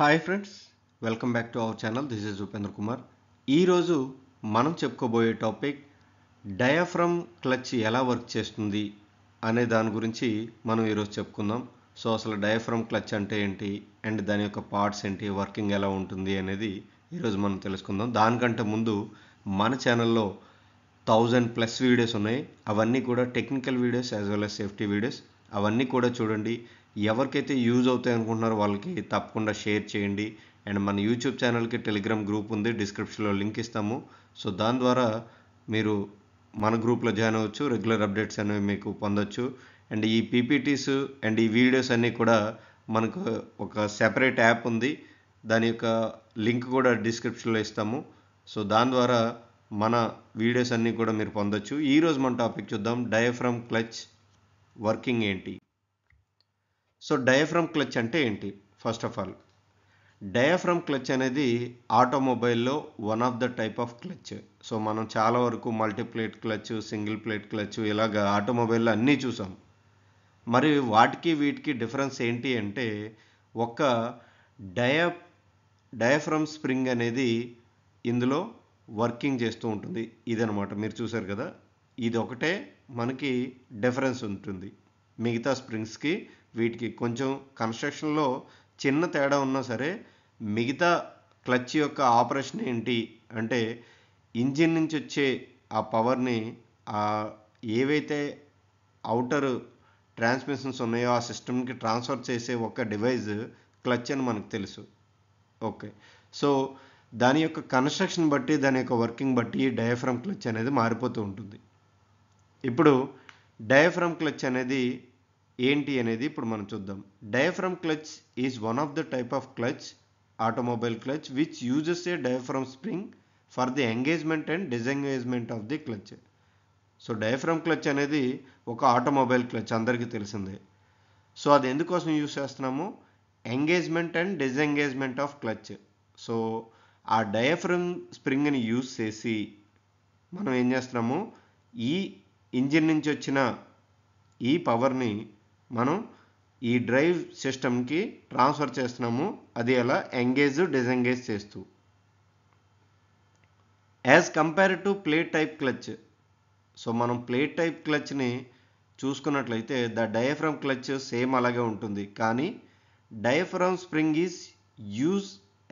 hi friends welcome back to our channel this is Upendra Kumar ఈరోజు మనం చెప్పుకోబోయే టాపిక్ డయాఫ్రమ్ క్లచ్ ఎలా వర్క్ చేస్తుంది అనే దాని గురించి మనం ఈరోజు చెప్పుకుందాం సో అసలు డయాఫ్రమ్ క్లచ్ అంటే ఏంటి అండ్ దాని యొక్క పార్ట్స్ ఏంటి వర్కింగ్ ఎలా ఉంటుంది అనేది ఈరోజు మనం తెలుసుకుందాం దానికంటే ముందు మన ఛానల్లో థౌజండ్ ప్లస్ వీడియోస్ ఉన్నాయి అవన్నీ కూడా technical videos as well as safety videos అవన్నీ కూడా చూడండి ఎవరికైతే యూజ్ అవుతాయి అనుకుంటున్నారో వాళ్ళకి తప్పకుండా షేర్ చేయండి అండ్ మన యూట్యూబ్ ఛానల్కి టెలిగ్రామ్ గ్రూప్ ఉంది డిస్క్రిప్షన్లో లింక్ ఇస్తాము సో దాని ద్వారా మీరు మన గ్రూప్లో జాయిన్ అవ్వచ్చు రెగ్యులర్ అప్డేట్స్ అనేవి మీకు పొందొచ్చు అండ్ ఈ పీపీటీస్ అండ్ ఈ వీడియోస్ అన్నీ కూడా మనకు ఒక సెపరేట్ యాప్ ఉంది దాని యొక్క లింక్ కూడా డిస్క్రిప్షన్లో ఇస్తాము సో దాని ద్వారా మన వీడియోస్ అన్నీ కూడా మీరు పొందొచ్చు ఈరోజు మన టాపిక్ చూద్దాం డయాఫ్రమ్ క్లచ్ వర్కింగ్ ఏంటి సో డయాఫ్రమ్ క్లచ్ అంటే ఏంటి first of all diaphragm clutch అనేది ఆటోమొబైల్లో one of the type of clutch so మనం చాలా వరకు multiplate clutch single plate clutch ఇలాగ ఆటోమొబైల్లో అన్నీ చూసాం మరి వాటికి వీటికి డిఫరెన్స్ ఏంటి అంటే ఒక డయా డయాఫ్రమ్ స్ప్రింగ్ అనేది ఇందులో వర్కింగ్ చేస్తూ ఉంటుంది ఇదనమాట మీరు చూసారు కదా ఇది ఒకటే మనకి డిఫరెన్స్ ఉంటుంది మిగతా స్ప్రింగ్స్కి వీటికి కొంచెం కన్స్ట్రక్షన్లో చిన్న తేడా ఉన్నా సరే మిగతా క్లచ్ యొక్క ఆపరేషన్ ఏంటి అంటే ఇంజిన్ నుంచి వచ్చే ఆ పవర్ని ఏవైతే అవుటర్ ట్రాన్స్మిషన్స్ ఉన్నాయో ఆ సిస్టమ్కి ట్రాన్స్ఫర్ చేసే ఒక డివైజ్ క్లచ్ అని మనకు తెలుసు ఓకే సో దాని యొక్క కన్స్ట్రక్షన్ బట్టి దాని యొక్క వర్కింగ్ బట్టి డయాఫ్రమ్ క్లచ్ అనేది మారిపోతూ ఉంటుంది ఇప్పుడు డయాఫ్రమ్ క్లచ్ అనేది ఏంటి అనేది ఇప్పుడు మనం చూద్దాం diaphragm clutch is one of the type of clutch automobile clutch which uses a diaphragm spring for the engagement and disengagement of the clutch so diaphragm clutch అనేది ఒక ఆటోమొబైల్ క్లచ్ అందరికీ తెలిసిందే సో అది ఎందుకోసం యూజ్ చేస్తున్నాము engagement and disengagement of clutch so ఆ diaphragm స్ప్రింగ్ని use చేసి మనం ఏం చేస్తున్నాము ఈ ఇంజిన్ నుంచి వచ్చిన ఈ పవర్ని మనం ఈ డ్రైవ్ సిస్టమ్కి ట్రాన్స్ఫర్ చేస్తున్నాము అది ఎలా ఎంగేజ్ డిజెంగేజ్ చేస్తూ as compare to play type clutch so మనం ప్లే టైప్ క్లచ్ని చూసుకున్నట్లయితే ద డయాఫ్రమ్ క్లచ్ సేమ్ అలాగే ఉంటుంది కానీ diaphragm spring is use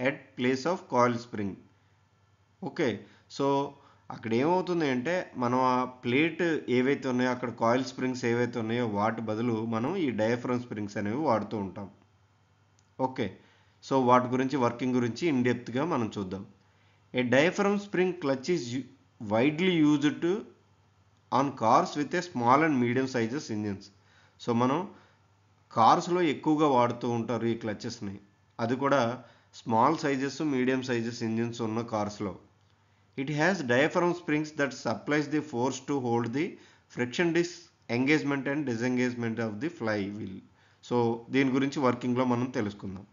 at place of coil spring okay so అక్కడ ఏమవుతుంది అంటే మనం ఆ ప్లేట్ ఏవైతే ఉన్నాయో అక్కడ కాయిల్ స్ప్రింగ్స్ ఏవైతే ఉన్నాయో వాటి బదులు మనం ఈ డయాఫ్రమ్ స్ప్రింగ్స్ అనేవి వాడుతూ ఉంటాం ఓకే సో వాటి గురించి వర్కింగ్ గురించి ఇన్డెప్త్గా మనం చూద్దాం a diaphragm spring clutch is widely used to on cars with a small and medium sizes engines so మనం కార్స్లో ఎక్కువగా వాడుతూ ఉంటారు ఈ క్లచెస్ని అది కూడా small sizes medium sizes engines ఉన్న కార్స్లో it has It springs that supplies the force to hold the friction disc engagement and disengagement of the fly wheel so దీని గురించి వర్కింగ్లో మనం తెలుసుకుందాం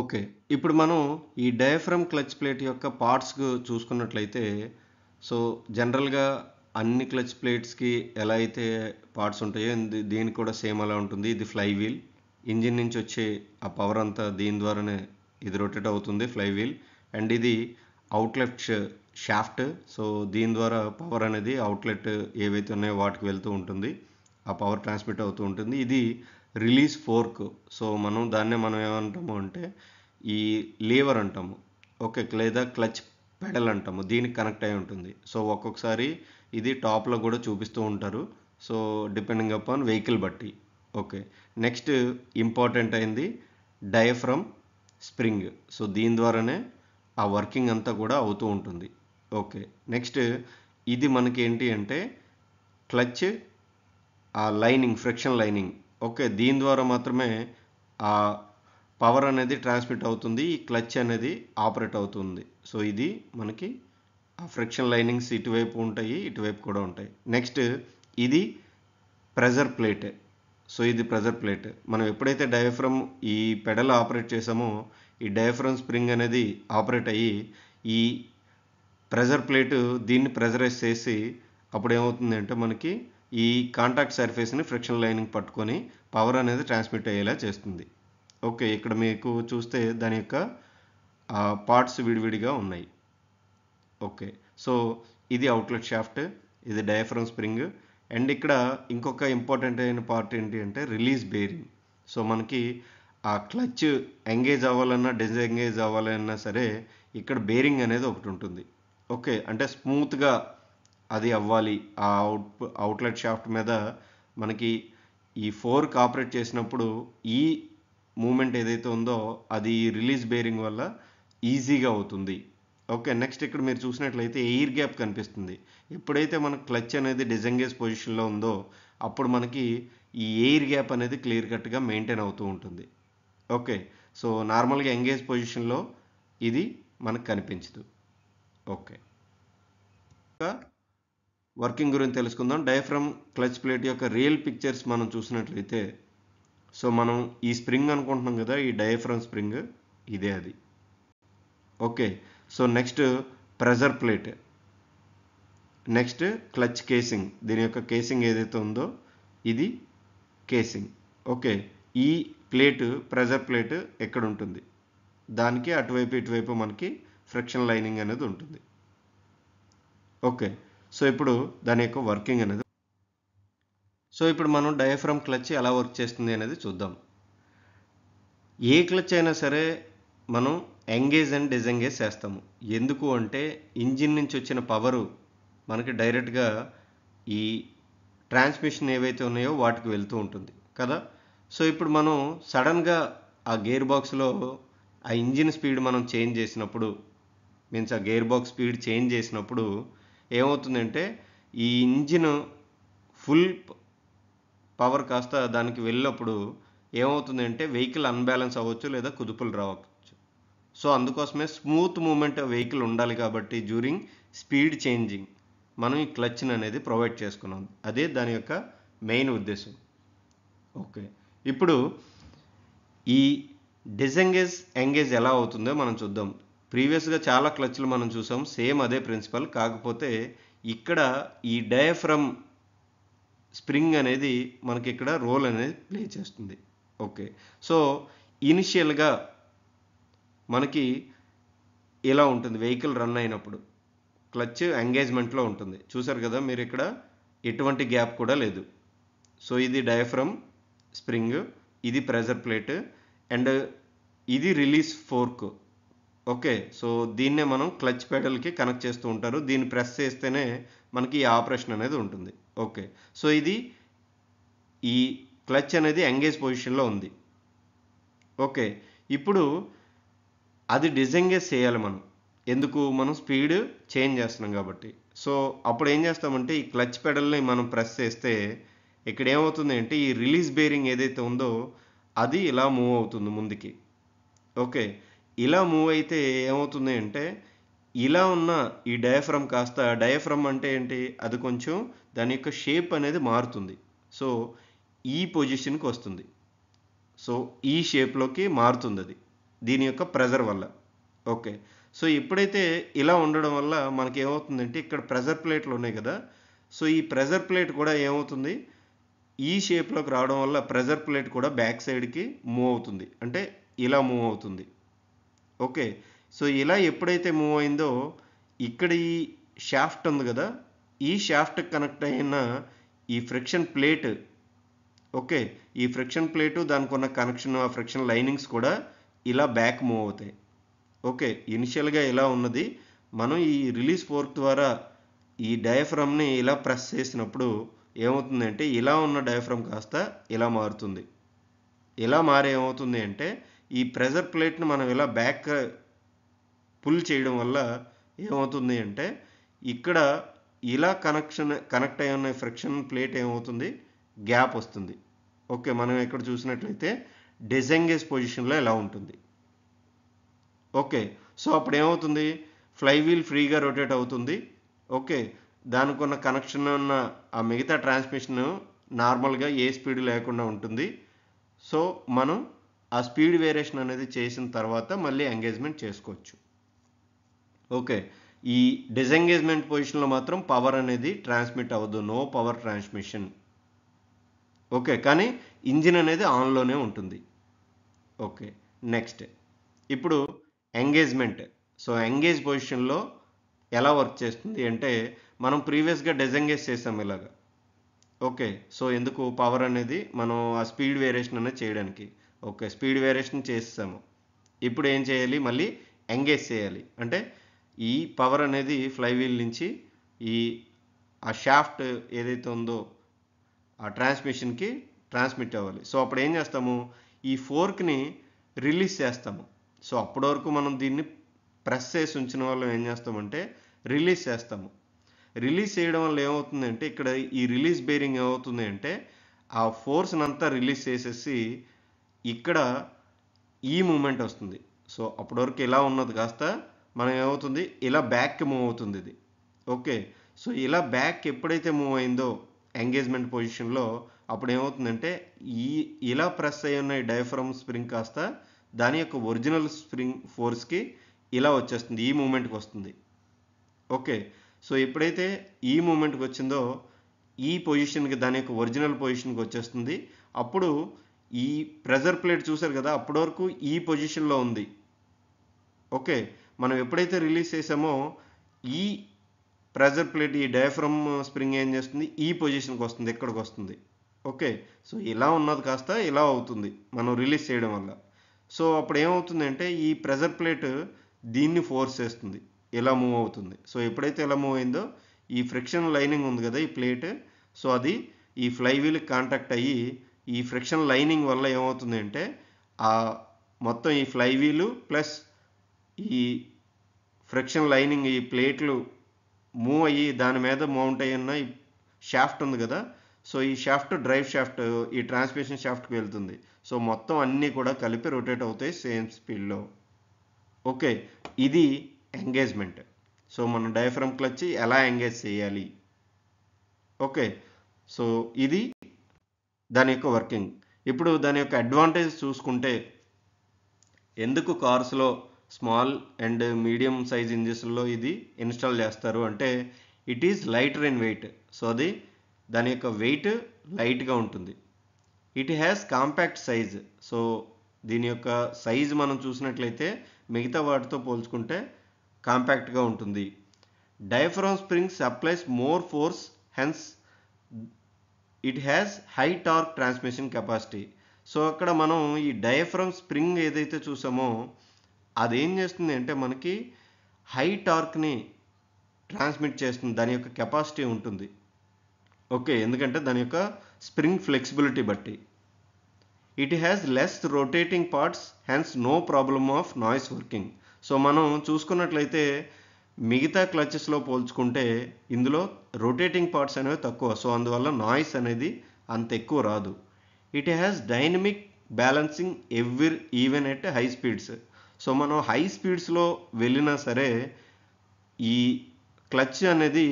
ఓకే ఇప్పుడు మనం ఈ డయాఫ్రమ్ క్లచ్ ప్లేట్ యొక్క పార్ట్స్ చూసుకున్నట్లయితే సో జనరల్గా అన్ని క్లచ్ ప్లేట్స్కి ఎలా అయితే పార్ట్స్ ఉంటాయో దీనికి కూడా సేమ్ అలా ఉంటుంది ఇది ఫ్లై వీల్ ఇంజిన్ నుంచి వచ్చే ఆ పవర్ అంతా దీని ద్వారానే ఇది రొటేట్ అవుతుంది ఫ్లై వీల్ అండ్ ఇది అవుట్లెట్ షాఫ్ట్ సో దీని ద్వారా పవర్ అనేది అవుట్లెట్ ఏవైతే ఉన్నాయో వాటికి వెళ్తూ ఉంటుంది ఆ పవర్ ట్రాన్స్మిట్ అవుతూ ఉంటుంది ఇది రిలీజ్ ఫోర్క్ సో మనం దాన్నే మనం ఏమంటాము అంటే ఈ లీవర్ అంటాము ఓకే లేదా క్లచ్ పెడల్ అంటాము దీనికి కనెక్ట్ అయి ఉంటుంది సో ఒక్కొక్కసారి ఇది టాప్లో కూడా చూపిస్తూ ఉంటారు సో డిపెండింగ్ అపాన్ వెహికల్ బట్టి ఓకే నెక్స్ట్ ఇంపార్టెంట్ అయింది డయఫ్రమ్ స్ప్రింగ్ సో దీని ద్వారానే ఆ వర్కింగ్ అంతా కూడా అవుతూ ఉంటుంది ఓకే నెక్స్ట్ ఇది మనకి ఏంటి అంటే క్లచ్ ఆ లైనింగ్ ఫ్రిక్షన్ లైనింగ్ ఓకే దీని ద్వారా మాత్రమే ఆ పవర్ అనేది ట్రాన్స్మిట్ అవుతుంది ఈ క్లచ్ అనేది ఆపరేట్ అవుతుంది సో ఇది మనకి ఆ ఫ్రిక్షన్ లైనింగ్స్ ఇటువైపు ఉంటాయి ఇటువైపు కూడా ఉంటాయి నెక్స్ట్ ఇది ప్రెజర్ ప్లేటే సో ఇది ప్రెజర్ ప్లేట్ మనం ఎప్పుడైతే డయాఫ్రమ్ ఈ పెడల్ ఆపరేట్ చేసామో ఈ డయాఫ్రమ్ స్ప్రింగ్ అనేది ఆపరేట్ అయ్యి ఈ ప్రెజర్ ప్లేటు దీన్ని ప్రెజరైజ్ చేసి అప్పుడు ఏమవుతుందంటే మనకి ఈ కాంటాక్ట్ సర్ఫేస్ని ఫ్రిక్షన్ లైనింగ్ పట్టుకొని పవర్ అనేది ట్రాన్స్మిట్ అయ్యేలా చేస్తుంది ఓకే ఇక్కడ మీకు చూస్తే దాని యొక్క పార్ట్స్ విడివిడిగా ఉన్నాయి ఓకే సో ఇది అవుట్లెట్ షాఫ్ట్ ఇది డయాఫ్రమ్ స్ప్రింగ్ అండ్ ఇక్కడ ఇంకొక ఇంపార్టెంట్ అయిన పార్ట్ ఏంటి అంటే రిలీజ్ బేరింగ్ సో మనకి ఆ క్లచ్ ఎంగేజ్ అవ్వాలన్నా డిజెంగేజ్ అవ్వాలన్నా సరే ఇక్కడ బేరింగ్ అనేది ఒకటి ఉంటుంది ఓకే అంటే స్మూత్గా అది అవ్వాలి ఆ అవుట్ అవుట్లెట్ షాఫ్ట్ మీద మనకి ఈ ఫోర్ ఆపరేట్ చేసినప్పుడు ఈ మూమెంట్ ఏదైతే ఉందో అది రిలీజ్ బేరింగ్ వల్ల ఈజీగా అవుతుంది ఓకే నెక్స్ట్ ఇక్కడ మీరు చూసినట్లయితే ఎయిర్ గ్యాప్ కనిపిస్తుంది ఎప్పుడైతే మనకు క్లచ్ అనేది డిజంగేజ్ పొజిషన్లో ఉందో అప్పుడు మనకి ఈ ఎయిర్ గ్యాప్ అనేది క్లియర్ కట్గా మెయింటైన్ అవుతూ ఉంటుంది ఓకే సో నార్మల్గా ఎంగేజ్ పొజిషన్లో ఇది మనకు కనిపించదు ఓకే ఇంకా వర్కింగ్ గురించి తెలుసుకుందాం డైఫ్రమ్ క్లచ్ ప్లేట్ యొక్క రియల్ పిక్చర్స్ మనం చూసినట్లయితే సో మనం ఈ స్ప్రింగ్ అనుకుంటున్నాం కదా ఈ డయాఫ్రమ్ స్ప్రింగ్ ఇదే అది okay so next pressure plate next clutch casing దీని యొక్క కేసింగ్ ఏదైతే ఉందో ఇది కేసింగ్ ఓకే ఈ ప్లేట్ ప్రెజర్ ప్లేట్ ఎక్కడ ఉంటుంది దానికి అటువైపు ఇటువైపు మనకి ఫ్రిక్షన్ లైనింగ్ అనేది ఉంటుంది ఓకే సో ఇప్పుడు దాని యొక్క వర్కింగ్ అనేది సో ఇప్పుడు మనం డయాఫ్రమ్ క్లచ్ ఎలా వర్క్ చేస్తుంది అనేది చూద్దాం ఏ క్లచ్ అయినా సరే మనం ఎంగేజ్ అండ్ డిజెంగేజ్ చేస్తాము ఎందుకు అంటే ఇంజిన్ నుంచి వచ్చిన పవరు మనకి డైరెక్ట్గా ఈ ట్రాన్స్మిషన్ ఏవైతే ఉన్నాయో వాటికి వెళ్తూ ఉంటుంది కదా సో ఇప్పుడు మనం సడన్గా ఆ గేర్ బాక్స్లో ఆ ఇంజిన్ స్పీడ్ మనం చేంజ్ చేసినప్పుడు మీన్స్ ఆ గేర్ బాక్స్ స్పీడ్ చేంజ్ చేసినప్పుడు ఏమవుతుందంటే ఈ ఇంజిన్ ఫుల్ పవర్ కాస్త దానికి వెళ్ళినప్పుడు ఏమవుతుందంటే వెహికల్ అన్బ్యాలెన్స్ అవ్వచ్చు లేదా కుదుపులు రావచ్చు సో అందుకోసమే స్మూత్ మూమెంట్ వెహికల్ ఉండాలి కాబట్టి జ్యూరింగ్ స్పీడ్ చేంజింగ్ మనం ఈ క్లచ్ని అనేది ప్రొవైడ్ చేసుకున్నాం అదే దాని యొక్క మెయిన్ ఉద్దేశం ఓకే ఇప్పుడు ఈ డిజెంగేజ్ ఎంగేజ్ ఎలా అవుతుందో మనం చూద్దాం ప్రీవియస్గా చాలా క్లచ్లు మనం చూసాం సేమ్ అదే ప్రిన్సిపల్ కాకపోతే ఇక్కడ ఈ డయాఫ్రమ్ స్ప్రింగ్ అనేది మనకి ఇక్కడ రోల్ అనేది ప్లే చేస్తుంది ఓకే సో ఇనిషియల్గా మనకి ఇలా ఉంటుంది వెహికల్ రన్ అయినప్పుడు క్లచ్ ఎంగేజ్మెంట్లో ఉంటుంది చూసారు కదా మీరు ఇక్కడ ఎటువంటి గ్యాప్ కూడా లేదు సో ఇది డయాఫ్రమ్ స్ప్రింగ్ ఇది ప్రెజర్ ప్లేట్ అండ్ ఇది రిలీజ్ ఫోర్క్ ఓకే సో దీన్నే మనం క్లచ్ పెడల్కి కనెక్ట్ చేస్తూ ఉంటారు దీన్ని ప్రెస్ చేస్తేనే మనకి ఈ ఆపరేషన్ అనేది ఉంటుంది ఓకే సో ఇది ఈ క్లచ్ అనేది ఎంగేజ్ పొజిషన్లో ఉంది ఓకే ఇప్పుడు అది డిజైన్గా చేయాలి మనం ఎందుకు మనం స్పీడ్ చేంజ్ చేస్తున్నాం కాబట్టి సో అప్పుడు ఏం చేస్తామంటే ఈ క్లచ్ పెడల్ని మనం ప్రెస్ చేస్తే ఇక్కడ ఏమవుతుంది అంటే ఈ రిలీజ్ బేరింగ్ ఏదైతే ఉందో అది ఇలా మూవ్ అవుతుంది ముందుకి ఓకే ఇలా మూవ్ అయితే ఏమవుతుంది అంటే ఇలా ఉన్న ఈ డయాఫ్రమ్ కాస్త డయాఫ్రమ్ అంటే ఏంటి అది కొంచెం దాని యొక్క షేప్ అనేది మారుతుంది సో ఈ పొజిషన్కి వస్తుంది సో ఈ షేప్లోకి మారుతుంది అది దీని యొక్క ప్రెజర్ వల్ల ఓకే సో ఎప్పుడైతే ఇలా ఉండడం వల్ల మనకి ఏమవుతుందంటే ఇక్కడ ప్రెజర్ ప్లేట్లు ఉన్నాయి కదా సో ఈ ప్రెజర్ ప్లేట్ కూడా ఏమవుతుంది ఈ షేప్లోకి రావడం వల్ల ప్రెజర్ ప్లేట్ కూడా బ్యాక్ సైడ్కి మూవ్ అవుతుంది అంటే ఇలా మూవ్ అవుతుంది ఓకే సో ఇలా ఎప్పుడైతే మూవ్ అయిందో ఇక్కడ ఈ షాఫ్ట్ ఉంది కదా ఈ షాఫ్ట్ కనెక్ట్ అయిన ఈ ఫ్రిక్షన్ ప్లేట్ ఓకే ఈ ఫ్రిక్షన్ ప్లేటు దానికి ఉన్న కనెక్షన్ ఆ ఫ్రిక్షన్ లైనింగ్స్ కూడా ఇలా బ్యాక్ మూవ్ అవుతాయి ఓకే ఇనిషియల్గా ఇలా ఉన్నది మనం ఈ రిలీజ్ ఫోర్క్ ద్వారా ఈ డయాఫ్రమ్ని ఇలా ప్రెస్ చేసినప్పుడు ఏమవుతుందంటే ఇలా ఉన్న డయాఫ్రమ్ కాస్త ఇలా మారుతుంది ఇలా మారి ఏమవుతుంది అంటే ఈ ప్రెజర్ ప్లేట్ని మనం ఇలా బ్యాక్ పుల్ చేయడం వల్ల ఏమవుతుంది అంటే ఇక్కడ ఇలా కనెక్షన్ కనెక్ట్ అయి ఉన్న ఫ్రిక్షన్ ప్లేట్ ఏమవుతుంది గ్యాప్ వస్తుంది ఓకే మనం ఇక్కడ చూసినట్లయితే డిజెంగేజ్ పొజిషన్లో ఎలా ఉంటుంది ఓకే సో అప్పుడు ఏమవుతుంది ఫ్లై వీల్ ఫ్రీగా రొటేట్ అవుతుంది ఓకే దానికి ఉన్న కనెక్షన్ ఉన్న ఆ మిగతా ట్రాన్స్మిషన్ నార్మల్గా ఏ స్పీడ్ లేకుండా ఉంటుంది సో మనం ఆ స్పీడ్ వేరియేషన్ అనేది చేసిన తర్వాత మళ్ళీ ఎంగేజ్మెంట్ చేసుకోవచ్చు ఓకే ఈ డిజెంగేజ్మెంట్ పొజిషన్లో మాత్రం పవర్ అనేది ట్రాన్స్మిట్ అవ్వదు నో పవర్ ట్రాన్స్మిషన్ ఓకే కానీ ఇంజిన్ అనేది ఆన్లోనే ఉంటుంది ఓకే నెక్స్ట్ ఇప్పుడు ఎంగేజ్మెంట్ సో ఎంగేజ్ పొజిషన్లో ఎలా వర్క్ చేస్తుంది అంటే మనం ప్రీవియస్గా డిజెంగేజ్ చేసాం ఇలాగా ఓకే సో ఎందుకు పవర్ అనేది మనం ఆ స్పీడ్ వేరియేషన్ అనేది చేయడానికి ఓకే స్పీడ్ వేరియేషన్ చేస్తాము ఇప్పుడు ఏం చేయాలి మళ్ళీ ఎంగేజ్ చేయాలి అంటే ఈ పవర్ అనేది ఫ్లైవీల్ నుంచి ఈ ఆ షాఫ్ట్ ఏదైతే ఉందో ఆ ట్రాన్స్మిషన్కి ట్రాన్స్మిట్ అవ్వాలి సో అప్పుడు ఏం చేస్తాము ఈ ఫోర్క్ని రిలీజ్ చేస్తాము సో అప్పటి వరకు మనం దీన్ని ప్రెస్ చేసి ఉంచిన వాళ్ళం ఏం చేస్తామంటే రిలీజ్ చేస్తాము రిలీజ్ చేయడం వల్ల ఏమవుతుందంటే ఇక్కడ ఈ రిలీజ్ బేరింగ్ ఏమవుతుంది అంటే ఆ ఫోర్స్ని అంతా రిలీజ్ చేసేసి ఇక్కడ ఈ మూమెంట్ వస్తుంది సో అప్పటి వరకు ఇలా ఉన్నది కాస్త మనం ఏమవుతుంది ఇలా బ్యాక్కి మూవ్ అవుతుంది ఇది ఓకే సో ఇలా బ్యాక్ ఎప్పుడైతే మూవ్ అయిందో ఎంగేజ్మెంట్ పొజిషన్లో అప్పుడు ఏమవుతుందంటే ఈ ఇలా ప్రెస్ అయి ఉన్న ఈ డయాఫ్రమ్ స్ప్రింగ్ కాస్త దాని యొక్క ఒరిజినల్ స్ప్రింగ్ ఫోర్స్కి ఇలా వచ్చేస్తుంది ఈ మూమెంట్కి వస్తుంది ఓకే సో ఎప్పుడైతే ఈ మూమెంట్కి వచ్చిందో ఈ పొజిషన్కి దాని యొక్క ఒరిజినల్ పొజిషన్కి వచ్చేస్తుంది అప్పుడు ఈ ప్రెజర్ ప్లేట్ చూశారు కదా అప్పటి వరకు ఈ పొజిషన్లో ఉంది ఓకే మనం ఎప్పుడైతే రిలీజ్ చేసామో ఈ ప్రెజర్ ప్లేట్ ఈ డయాఫ్రమ్ స్ప్రింగ్ ఏం చేస్తుంది ఈ పొజిషన్కి వస్తుంది ఎక్కడికి వస్తుంది ఓకే సో ఇలా ఉన్నది కాస్త ఇలా అవుతుంది మనం రిలీజ్ చేయడం వల్ల సో అప్పుడు ఏమవుతుందంటే ఈ ప్రెజర్ ప్లేట్ దీన్ని ఫోర్స్ చేస్తుంది ఇలా మూవ్ అవుతుంది సో ఎప్పుడైతే ఇలా మూవ్ అయిందో ఈ ఫ్రిక్షన్ లైనింగ్ ఉంది కదా ఈ ప్లేట్ సో అది ఈ ఫ్లైవీల్కి కాంటాక్ట్ అయ్యి ఈ ఫ్రిక్షన్ లైనింగ్ వల్ల ఏమవుతుంది అంటే ఆ మొత్తం ఈ ఫ్లైవీలు ప్లస్ ఈ ఫ్రిక్షన్ లైనింగ్ ఈ ప్లేట్లు మూవ్ అయ్యి దాని మీద మౌంట్ అయ్యి ఉన్న షాఫ్ట్ ఉంది కదా సో ఈ షాఫ్ట్ డ్రైవ్ షాఫ్ట్ ఈ ట్రాన్స్మిషన్ షాఫ్ట్కి వెళ్తుంది సో మొత్తం అన్నీ కూడా కలిపి రొటేట్ అవుతాయి సేమ్ స్పీడ్లో ఓకే ఇది ఎంగేజ్మెంట్ సో మనం డయాఫ్రమ్ క్లచ్ ఎలా ఎంగేజ్ చేయాలి ఓకే సో ఇది దాని యొక్క వర్కింగ్ ఇప్పుడు దాని యొక్క అడ్వాంటేజ్ చూసుకుంటే ఎందుకు కార్స్లో స్మాల్ అండ్ మీడియం సైజ్ ఇంజెస్లో ఇది ఇన్స్టాల్ చేస్తారు అంటే it is lighter in weight so అది దాని యొక్క వెయిట్ లైట్గా ఉంటుంది it has compact size so దీని యొక్క సైజ్ మనం చూసినట్లయితే మిగతా వాటితో పోల్చుకుంటే కాంపాక్ట్గా ఉంటుంది diaphragm springs applies more force hence it has high torque transmission capacity so అక్కడ మనం ఈ డయఫ్రమ్ స్ప్రింగ్ ఏదైతే చూసామో అదేం చేస్తుంది అంటే మనకి హై టార్క్ని ట్రాన్స్మిట్ చేస్తుంది దాని యొక్క కెపాసిటీ ఉంటుంది ఓకే ఎందుకంటే దాని యొక్క స్ప్రింగ్ ఫ్లెక్సిబిలిటీ బట్టి it has less rotating parts hence no problem of noise working so మనం చూసుకున్నట్లయితే మిగతా క్లచెస్లో పోల్చుకుంటే ఇందులో రొటేటింగ్ పార్ట్స్ అనేవి తక్కువ సో అందువల్ల నాయిస్ అనేది అంత ఎక్కువ రాదు it has dynamic balancing every even at high speeds so మనం హై స్పీడ్స్లో వెళ్ళినా సరే ఈ క్లచ్ అనేది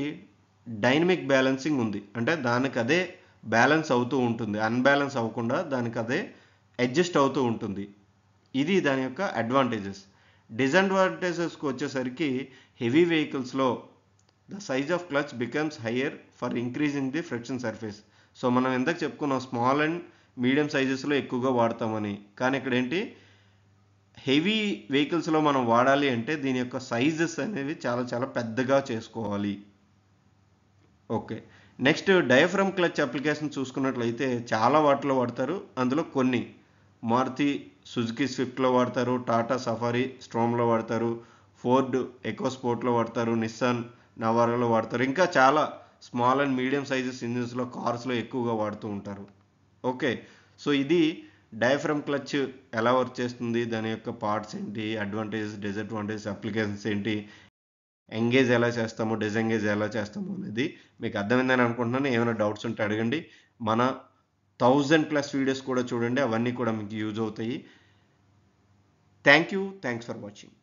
డైనమిక్ బ్యాలెన్సింగ్ ఉంది అంటే దానికి అదే బ్యాలెన్స్ అవుతూ ఉంటుంది అన్బ్యాలెన్స్ అవ్వకుండా దానికి అదే అడ్జస్ట్ అవుతూ ఉంటుంది ఇది దాని యొక్క అడ్వాంటేజెస్ డిసడ్వాంటేజెస్కి వచ్చేసరికి హెవీ వెహికల్స్లో the size of clutch becomes higher for increasing the friction surface so మనం ఎంత చెప్పుకున్నాం స్మాల్ అండ్ మీడియం సైజెస్లో ఎక్కువగా వాడతామని కానీ ఇక్కడ ఏంటి హెవీ వెహికల్స్లో మనం వాడాలి అంటే దీని యొక్క సైజెస్ అనేవి చాలా చాలా పెద్దగా చేసుకోవాలి okay next diaphragm clutch application చూసుకున్నట్లయితే చాలా వాటిలో వాడతారు అందులో కొన్ని మారుతి సుజుకి స్విఫ్ట్లో వాడతారు టాటా సఫారీ స్ట్రోమ్లో వాడతారు ఫోర్డ్ ఎకోస్పోర్ట్లో వాడతారు నిస్సాన్ నవారాలో వాడతారు ఇంకా చాలా స్మాల్ అండ్ మీడియం సైజెస్ ఇంజిన్స్లో కార్స్లో ఎక్కువగా వాడుతూ ఉంటారు ఓకే సో ఇది డయాఫ్రమ్ క్లచ్ ఎలా వర్క్ చేస్తుంది దాని యొక్క పార్ట్స్ ఏంటి అడ్వాంటేజ్ డిసడ్వాంటేజ్ అప్లికేషన్స్ ఏంటి ఎంగేజ్ ఎలా చేస్తాము డిజెంగేజ్ ఎలా చేస్తాము అనేది మీకు అర్థమైందని అనుకుంటున్నాను ఏమైనా డౌట్స్ ఉంటే అడగండి మన థౌజండ్ ప్లస్ వీడియోస్ కూడా చూడండి అవన్నీ కూడా మీకు యూజ్ అవుతాయి thank you thanks for watching